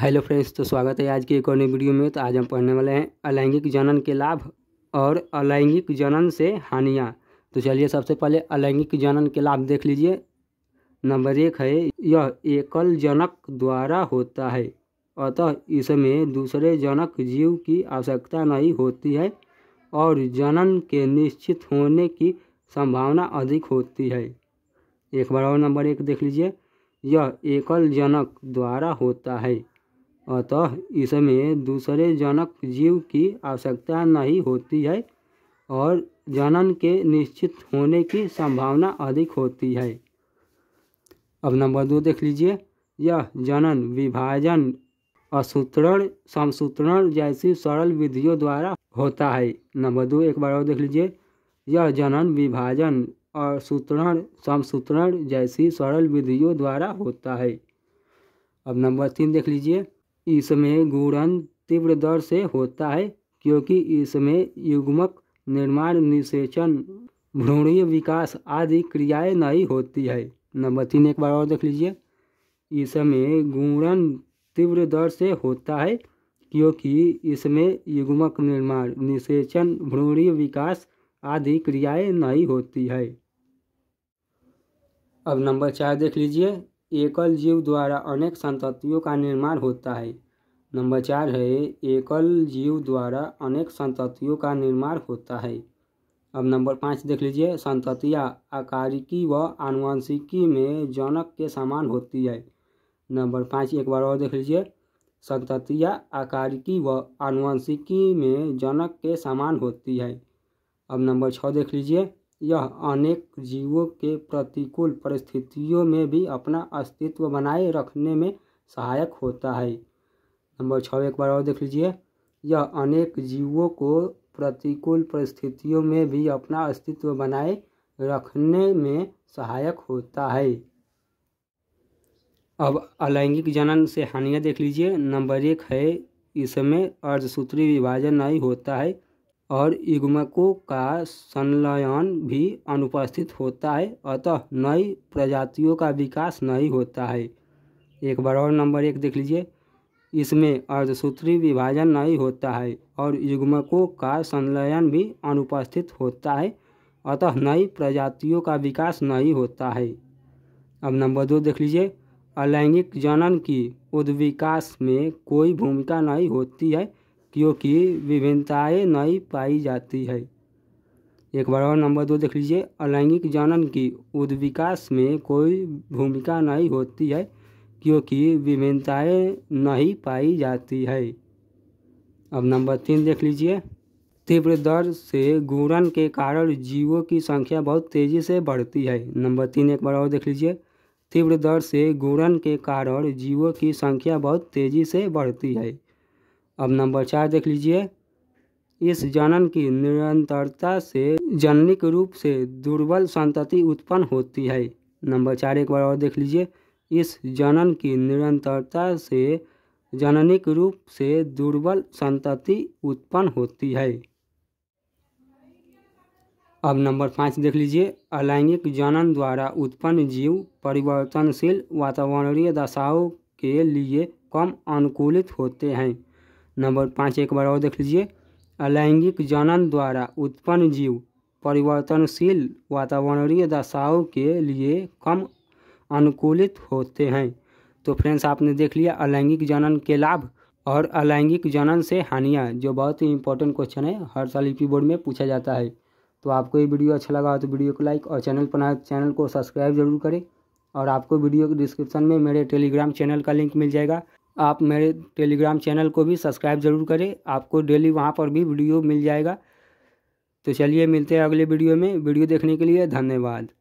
hello friends तो स्वागत है आज की एक और नई वीडियो में तो आज हम पढ़ने वाले हैं अलैंगिक जनन के लाभ और अलैंगिक जनन से हानियाँ तो चलिए सबसे पहले अलैंगिक जनन के लाभ देख लीजिए नंबर एक है यह एकल जनक द्वारा होता है अतः इसमें दूसरे जनक जीव की आवश्यकता नहीं होती है और जनन के निश्चित होने की संभावना अधिक होती है एक बार और नंबर एक देख लीजिए यह एकल जनक द्वारा होता है अतः इसमें दूसरे जनक जीव की आवश्यकता नहीं होती है और जनन के निश्चित होने की संभावना अधिक होती है अब नंबर दो देख लीजिए यह जनन विभाजन असूत्रण समसूत्रण जैसी सरल विधियों द्वारा होता है नंबर दो एक बार और देख लीजिए यह जनन विभाजन और सूत्रण समसूत्रण जैसी सरल विधियों द्वारा होता है अब नंबर तीन देख लीजिए इसमें गुणन तीव्र दर से होता है क्योंकि इसमें युग्मक निर्माण निषेचन भ्रूणीय विकास आदि क्रियाएं नहीं होती है नंबर तीन एक बार और देख लीजिए इसमें गुणन तीव्र दर से होता है क्योंकि इसमें युग्मक निर्माण निषेचन भ्रूणीय विकास आदि क्रियाएं नहीं होती है अब नंबर चार देख लीजिए एकल जीव द्वारा अनेक संततियों का निर्माण होता है नंबर चार है एकल जीव द्वारा अनेक संततियों का निर्माण होता है अब नंबर पाँच देख लीजिए संततियाँ आकारिकी व आनुवंशिकी में जनक के समान होती है नंबर पाँच एक बार और देख लीजिए संततियाँ आकारिकी व आनुवंशिकी में जनक के समान होती है अब नंबर छः देख लीजिए यह अनेक जीवों के प्रतिकूल परिस्थितियों में भी अपना अस्तित्व बनाए रखने में सहायक होता है नंबर छः एक बार और देख लीजिए यह अनेक जीवों को प्रतिकूल परिस्थितियों में भी अपना अस्तित्व बनाए रखने में सहायक होता है अब अलैंगिक जनन से हानियाँ देख लीजिए नंबर एक है इसमें अर्धसूत्री विभाजन नहीं होता है और युग्मकों का संलयन भी अनुपस्थित होता है अतः नई प्रजातियों का विकास नहीं होता है एक बार और नंबर एक देख लीजिए इसमें अर्धसूत्री विभाजन नहीं होता है और युग्मकों का संलयन भी अनुपस्थित होता है अतः नई प्रजातियों का विकास नहीं होता है अब नंबर दो देख लीजिए अलैंगिक जनन की उद्विकास में कोई भूमिका नहीं होती है व्यक्तियों की विभिन्नताएं नहीं पाई जाती है एक बार और नंबर दो देख लीजिए अलैंगिक जनन की उद्विकास में कोई भूमिका नहीं होती है क्योंकि विभिन्नताएं नहीं पाई जाती है अब नंबर तीन देख लीजिए तीव्र दर से घूरन के कारण जीवों की संख्या बहुत तेज़ी से बढ़ती है नंबर तीन एक बार और देख लीजिए तीव्र दर से घूरन के कारण जीवों की संख्या बहुत तेज़ी से बढ़ती है अब नंबर चार देख लीजिए इस जनन की निरंतरता से जननिक रूप से दुर्बल संतति उत्पन्न होती है नंबर चार एक बार और देख लीजिए इस जनन की निरंतरता से जननिक रूप से दुर्बल संतति उत्पन्न होती है अब नंबर पाँच देख लीजिए अलैंगिक जनन द्वारा उत्पन्न जीव परिवर्तनशील वातावरणीय दशाओं के लिए कम अनुकूलित होते हैं नंबर पाँच एक बार और देख लीजिए अलैंगिक जनन द्वारा उत्पन्न जीव परिवर्तनशील वातावरणीय दशाओं के लिए कम अनुकूलित होते हैं तो फ्रेंड्स आपने देख लिया अलैंगिक जनन के लाभ और अलैंगिक जनन से हानियाँ जो बहुत ही इंपॉर्टेंट क्वेश्चन है हर साल यूपी e बोर्ड में पूछा जाता है तो आपको ये वीडियो अच्छा लगा हो तो वीडियो को लाइक और चैनल पर चैनल को सब्सक्राइब जरूर करें और आपको वीडियो के डिस्क्रिप्शन में मेरे टेलीग्राम चैनल का लिंक मिल जाएगा आप मेरे टेलीग्राम चैनल को भी सब्सक्राइब ज़रूर करें आपको डेली वहाँ पर भी वीडियो मिल जाएगा तो चलिए मिलते हैं अगले वीडियो में वीडियो देखने के लिए धन्यवाद